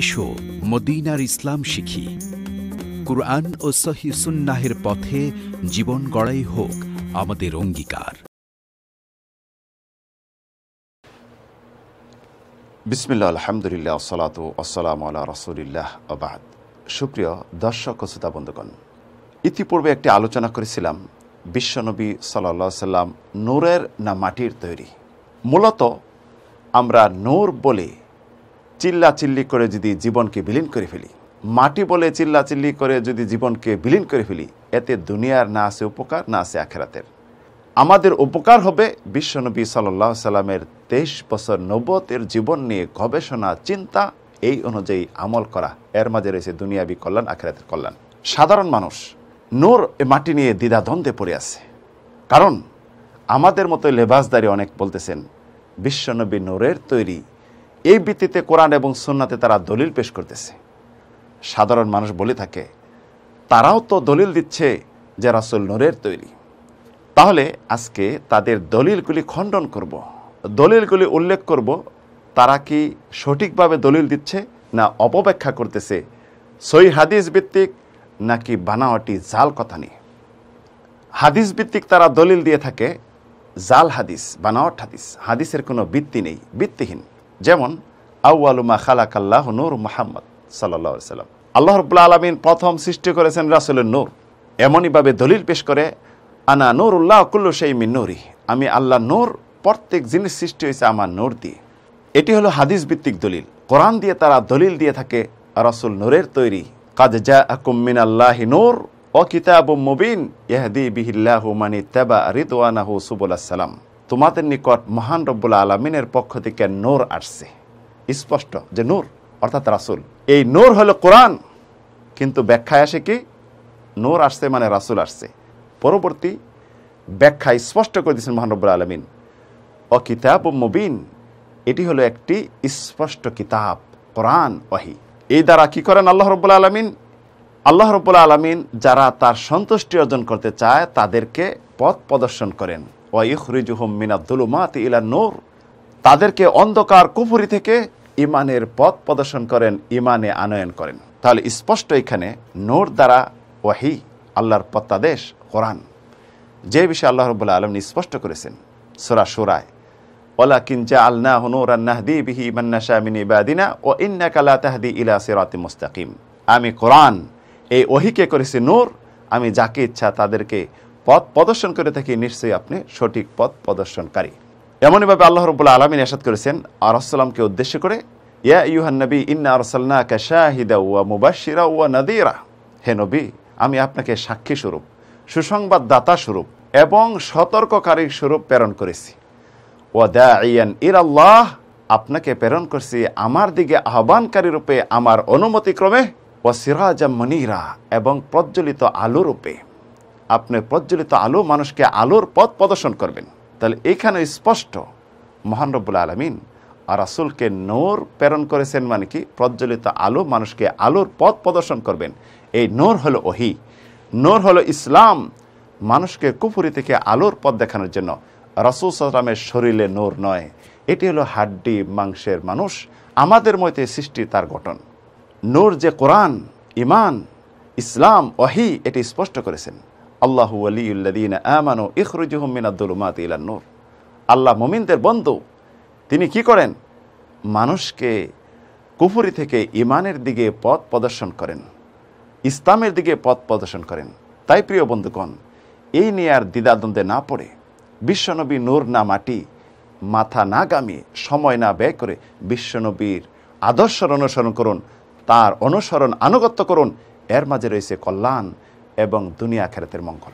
এসো মদিনার ইসলাম শিখি কুরআন ও সহি সুন্নাহের পথে জীবন গড়াই হোক আমাদের অঙ্গীকার বিসমিল্লা আলহামদুলিল্লাহ সালাত আসসালাম আল্লাহ রসুলিল্লাহ আবাদ সুপ্রিয় দর্শক ও বন্ধুগণ ইতিপূর্বে একটি আলোচনা করেছিলাম বিশ্বনবী সাল্লা সাল্লাম নূরের না মাটির তৈরি মূলত আমরা নূর বলে চিল্লা চিল্লি করে যদি জীবনকে বিলীন করে ফেলি মাটি বলে চিল্লা চিল্লি করে যদি জীবনকে বিলীন করে ফেলি এতে দুনিয়ার না আছে উপকার না আছে আখেরাতের আমাদের উপকার হবে বিশ্বনবী সাল্লাহ সাল্লামের তেইশ বছর নব্বতের জীবন নিয়ে গবেষণা চিন্তা এই অনুযায়ী আমল করা এর মাঝে রয়েছে দুনিয়াবি কল্যাণ আখেরাতের কল্যাণ সাধারণ মানুষ নোর মাটি নিয়ে দ্বিধাদ্বন্দ্বে পড়ে আছে কারণ আমাদের মতো লেবাসদারি অনেক বলতেছেন বিশ্বনবী নোরের তৈরি এই ভিত্তিতে কোরআন এবং সন্নাতে তারা দলিল পেশ করতেছে সাধারণ মানুষ বলে থাকে তারাও তো দলিল দিচ্ছে যে রাসুল নূরের তৈরি তাহলে আজকে তাদের দলিলগুলি খণ্ডন করব। দলিলগুলি উল্লেখ করব তারা কি সঠিকভাবে দলিল দিচ্ছে না অপব্যাখ্যা করতেছে সই হাদিস ভিত্তিক নাকি বানাওয়াটি জাল কথা নিয়ে হাদিস ভিত্তিক তারা দলিল দিয়ে থাকে জাল হাদিস বানাওয়াট হাদিস হাদিসের কোনো ভিত্তি নেই ভিত্তিহীন যেমন আউআলুমা খালাক আল্লাহ নূর মোহাম্মদ সাল্লা সাল্লাম আল্লাহ রবুল্লা আলমিন প্রথম সৃষ্টি করেছেন রাসুলের নূর এমনইভাবে দলিল পেশ করে আনা নূর উল্লাহ কুল্লু সেই মিন নূরি আমি আল্লাহ নূর প্রত্যেক জিনিস সৃষ্টি হয়েছে আমার নূর দিয়ে এটি হলো হাদিস ভিত্তিক দলিল কোরআন দিয়ে তারা দলিল দিয়ে থাকে রসুল নূরের তৈরি কাজ জা আকুমিন আল্লাহ নূর ও কিতাব মুবিন ইহদি বিহিল্লাহু মানি তেবা রিদওয়ানাহু সুবুল আসসালাম তোমাদের নিকট মহান রব্বুল আলমিনের পক্ষ থেকে নূর আসছে স্পষ্ট যে নূর অর্থাৎ রাসুল এই নূর হলো কোরআন কিন্তু ব্যাখ্যায় আসে কি নূর আসছে মানে রাসুল আসছে পরবর্তী ব্যাখ্যায় স্পষ্ট করে দিয়েছেন মহানব্বুল আলমিন অ কিতাব ও মুবিন এটি হলো একটি স্পষ্ট কিতাব কোরআন ওহি এই দ্বারা কি করেন আল্লাহ রব্বুল আলমিন আল্লাহ রব্বুল আলমিন যারা তার সন্তুষ্টি অর্জন করতে চায় তাদেরকে পথ প্রদর্শন করেন ওয়াইখরিজুহম দুলুমাত ইলা নূর তাদেরকে অন্ধকার কুফুরি থেকে ইমানের পথ প্রদর্শন করেন ইমানে আনয়ন করেন তাহলে স্পষ্ট এখানে নূর দ্বারা ওয়াহি আল্লাহর পত্তাদেশ কোরআন যে বিষয়ে আল্লাহ রবুল্লা আলম স্পষ্ট করেছেন সুরা সুরায় ওলা কিনজা আল্না হনুর আন্নাহদি বিহি মান্নাশা মিন ইবাদিনা ও ইন্না কালা তাহদি ইলা সিরাতি মুস্তাকিম আমি কোরআন এই ওহিকে করেছি নূর আমি যাকে ইচ্ছা তাদেরকে পথ প্রদর্শন করে থাকি নিশ্চয়ই আপনি সঠিক পথ প্রদর্শনকারী এমনইভাবে আল্লাহ রবুল্লা আলমিন এসাদ করেছেন আসসালামকে উদ্দেশ্য করে ইয়া ইউহান্নবী ইন্না আরসাল্না কাশাহিদা ওয়া মুবাশিরা ওয়া নাদিরা হে নবী আমি আপনাকে সাক্ষী স্বরূপ সুসংবাদ দাতা স্বরূপ এবং সতর্ককারী স্বরূপ প্রেরণ করেছি ও দা ইয়ান ইর আল্লাহ আপনাকে প্রেরণ করছি আমার দিকে আহ্বানকারী রূপে আমার অনুমতিক্রমে ও সিরাজা মনিরা এবং প্রজ্বলিত আলো রূপে আপনি প্রজ্বলিত আলো মানুষকে আলোর পথ প্রদর্শন করবেন তাহলে এখানে স্পষ্ট মহান মহানরবুল আলমিন রাসুলকে নোর প্রেরণ করেছেন মানে কি প্রজ্বলিত আলো মানুষকে আলোর পথ প্রদর্শন করবেন এই নোর হলো ওহি নোর হলো ইসলাম মানুষকে কুফুরি থেকে আলোর পথ দেখানোর জন্য রাসুল সালামের শরীরে নোর নয় এটি হলো হাড্ডি মাংসের মানুষ আমাদের মধ্যে সৃষ্টি তার গঠন নোর যে কোরআন ইমান ইসলাম ওহি এটি স্পষ্ট করেছেন আল্লাহ আলিউল্লাদিন আমানো ইখরুজুহমিন আব্দুলমাত আল্লাহ মোমিনদের বন্ধু তিনি কি করেন মানুষকে কুফুরি থেকে ইমানের দিকে পথ প্রদর্শন করেন ইসলামের দিকে পথ প্রদর্শন করেন তাই প্রিয় বন্ধুগণ এই নিয়ে আর দ্বিধাদ্বন্দ্বে না পড়ে বিশ্বনবী নূর না মাটি মাথা না গামিয়ে সময় না ব্যয় করে বিশ্বনবীর আদর্শর অনুসরণ করুন তার অনুসরণ আনুগত্য করুন এর মাঝে রয়েছে কল্যাণ এবং দুনিয়া খেরাতের মঙ্গল